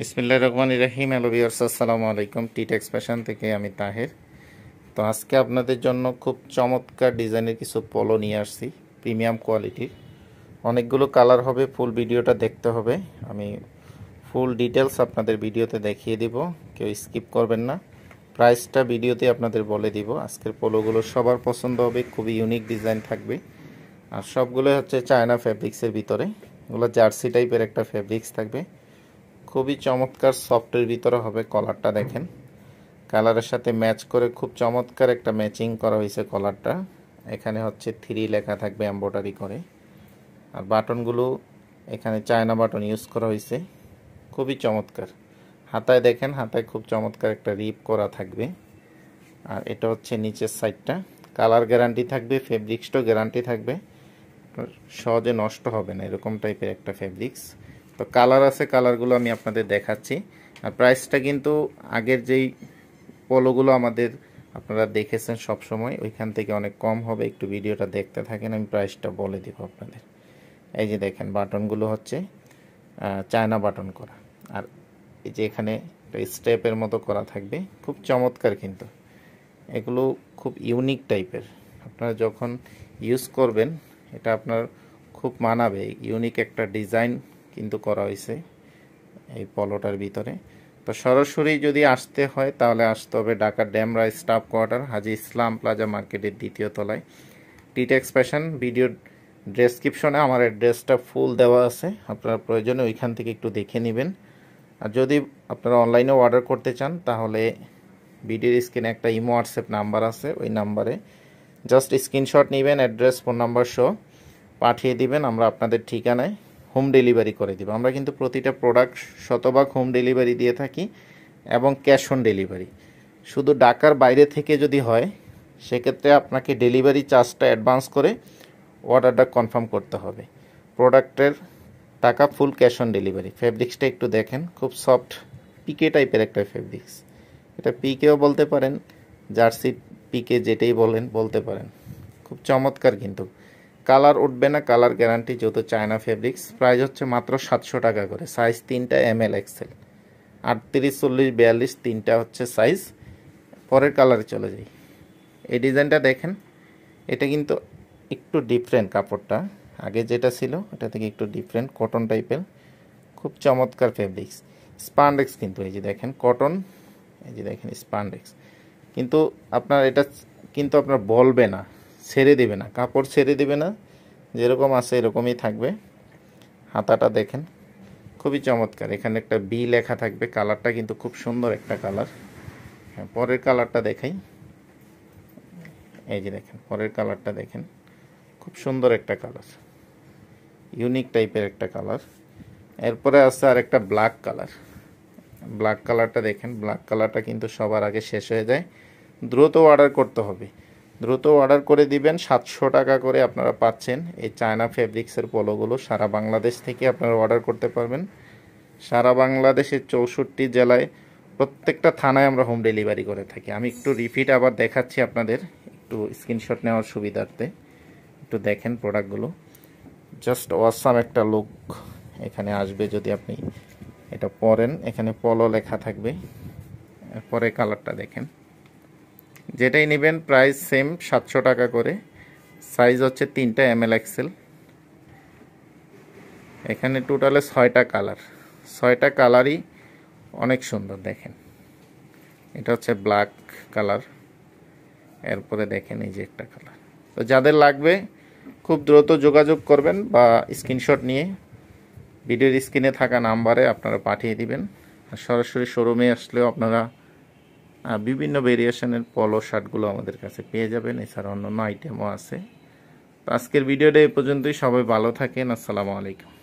বিসমিল্লা রহমান রাহিম আলো বিয়ার্স আসসালামু আলাইকুম টিটেক্স ফ্যাশন থেকে আমি তাহের তো আজকে আপনাদের জন্য খুব চমৎকার ডিজাইনের কিছু পলো নিয়ে আসছি প্রিমিয়াম কোয়ালিটির অনেকগুলো কালার হবে ফুল ভিডিওটা দেখতে হবে আমি ফুল ডিটেলস আপনাদের ভিডিওতে দেখিয়ে দিব কেউ স্কিপ করবেন না প্রাইসটা ভিডিওতে আপনাদের বলে দিব আজকের পোলোগুলো সবার পছন্দ হবে খুবই ইউনিক ডিজাইন থাকবে আর সবগুলো হচ্ছে চায়না ফ্যাব্রিক্সের ভিতরে ওগুলো জার্সি টাইপের একটা ফ্যাব্রিক্স থাকবে খুবই চমৎকার সফটের ভিতরে হবে কলারটা দেখেন কালারের সাথে ম্যাচ করে খুব চমৎকার একটা ম্যাচিং করা হয়েছে কলারটা এখানে হচ্ছে থ্রি লেখা থাকবে এম্ব্রয়ডারি করে আর বাটনগুলো এখানে চায়না বাটন ইউজ করা হয়েছে খুবই চমৎকার হাতায় দেখেন হাতায় খুব চমৎকার একটা রিপ করা থাকবে আর এটা হচ্ছে নিচের সাইডটা কালার গ্যারান্টি থাকবে ফেব্রিক্সটাও গ্যারান্টি থাকবে সহজে নষ্ট হবে না এরকম টাইপের একটা ফেব্রিক্স তো কালার আছে কালারগুলো আমি আপনাদের দেখাচ্ছি আর প্রাইসটা কিন্তু আগের যেই পলোগুলো আমাদের আপনারা দেখেছেন সব সময় ওইখান থেকে অনেক কম হবে একটু ভিডিওটা দেখতে থাকেন আমি প্রাইসটা বলে দিব আপনাদের এই যে দেখেন বাটনগুলো হচ্ছে চায়না বাটন করা আর এই যে এখানে স্টেপের মতো করা থাকবে খুব চমৎকার কিন্তু এগুলো খুব ইউনিক টাইপের আপনারা যখন ইউজ করবেন এটা আপনার খুব মানাবে ইউনিক একটা ডিজাইন কিন্তু করা হয়েছে এই পলোটার ভিতরে তো সরাসরি যদি আসতে হয় তাহলে আসতে হবে Dhaka Demra staff quarter Haji Islam Plaza মার্কেটের দ্বিতীয় তলায় টিটেক্স ফ্যাশন ভিডিও ডেসক্রিপশনে আমার অ্যাড্রেসটা ফুল দেওয়া আছে আপনার প্রয়োজনে ওইখান থেকে একটু দেখে নেবেন আর যদি আপনারা অনলাইনে অর্ডার করতে চান তাহলে ভিডিওর স্ক্রিনে একটা ইমো হোয়াটসঅ্যাপ নাম্বার আছে ওই নাম্বারে জাস্ট স্ক্রিনশট নেবেন অ্যাড্রেস ফোন নাম্বার শো পাঠিয়ে দিবেন আমরা আপনাদের ঠিকানায় হোম ডেলিভারি করে দিব আমরা কিন্তু প্রতিটা প্রোডাক্ট শতভাগ হোম ডেলিভারি দিয়ে থাকি এবং ক্যাশ অন ডেলিভারি শুধু ডাকার বাইরে থেকে যদি হয় সেক্ষেত্রে আপনাকে ডেলিভারি চার্জটা অ্যাডভান্স করে অর্ডারটা কনফার্ম করতে হবে প্রোডাক্টের টাকা ফুল ক্যাশ অন ডেলিভারি ফ্যাব্রিক্সটা একটু দেখেন খুব সফট পিকে টাইপের একটা ফ্যাব্রিক্স এটা পিকেও বলতে পারেন জার্সি পিকে যেটাই বলেন বলতে পারেন খুব চমৎকার কিন্তু কালার উঠবে না কালার গ্যারান্টি যেহেতু চায়না ফেব্রিক্স প্রাইস হচ্ছে মাত্র সাতশো টাকা করে সাইজ তিনটা এম এল এক্সেল আটত্রিশ চল্লিশ বিয়াল্লিশ তিনটা হচ্ছে সাইজ পরের কালারে চলে যাই এই ডিজাইনটা দেখেন এটা কিন্তু একটু ডিফারেন্ট কাপড়টা আগে যেটা ছিল এটা থেকে একটু ডিফারেন্ট কটন টাইপের খুব চমৎকার ফেব্রিক্স স্পান্ডেক্স কিন্তু এই যে দেখেন কটন এই যে দেখেন স্পান্ডেক্স কিন্তু আপনার এটা কিন্তু আপনার বলবে না ছেড়ে দেবে না কাপড় ছেড়ে দেবে না যেরকম আছে এরকমই থাকবে হাতাটা দেখেন খুবই চমৎকার এখানে একটা বি লেখা থাকবে কালারটা কিন্তু খুব সুন্দর একটা কালার হ্যাঁ পরের কালারটা দেখাই এই যে দেখেন পরের কালারটা দেখেন খুব সুন্দর একটা কালার ইউনিক টাইপের একটা কালার এরপরে আছে আর একটা ব্ল্যাক কালার ব্ল্যাক কালারটা দেখেন ব্ল্যাক কালারটা কিন্তু সবার আগে শেষ হয়ে যায় দ্রুত অর্ডার করতে হবে দ্রুত অর্ডার করে দিবেন সাতশো টাকা করে আপনারা পাচ্ছেন এই চায়না ফ্যাব্রিক্সের পলোগুলো সারা বাংলাদেশ থেকে আপনারা অর্ডার করতে পারবেন সারা বাংলাদেশের চৌষট্টি জেলায় প্রত্যেকটা থানায় আমরা হোম ডেলিভারি করে থাকি আমি একটু রিপিট আবার দেখাচ্ছি আপনাদের একটু স্ক্রিনশট নেওয়ার সুবিধার্থে একটু দেখেন প্রোডাক্টগুলো জাস্ট ওয়াসাম একটা লুক এখানে আসবে যদি আপনি এটা পরেন এখানে পলো লেখা থাকবে পরে কালারটা দেখেন যেটাই নেবেন প্রাইস সেম সাতশো টাকা করে সাইজ হচ্ছে তিনটা এম এল এক্সেল এখানে টোটালে ছয়টা কালার ছয়টা কালারই অনেক সুন্দর দেখেন এটা হচ্ছে ব্ল্যাক কালার এরপরে দেখেন এই যে একটা কালার তো যাদের লাগবে খুব দ্রুত যোগাযোগ করবেন বা স্ক্রিনশট নিয়ে ভিডিওর স্ক্রিনে থাকা নাম্বারে আপনারা পাঠিয়ে দিবেন আর সরাসরি শোরুমে আসলেও আপনারা বিভিন্ন ভেরিয়েশনের পলো শার্টগুলো আমাদের কাছে পেয়ে যাবেন এছাড়া অন্য আইটেমও আছে আজকের ভিডিওটা এই পর্যন্তই সবাই ভালো থাকেন আসসালামু আলাইকুম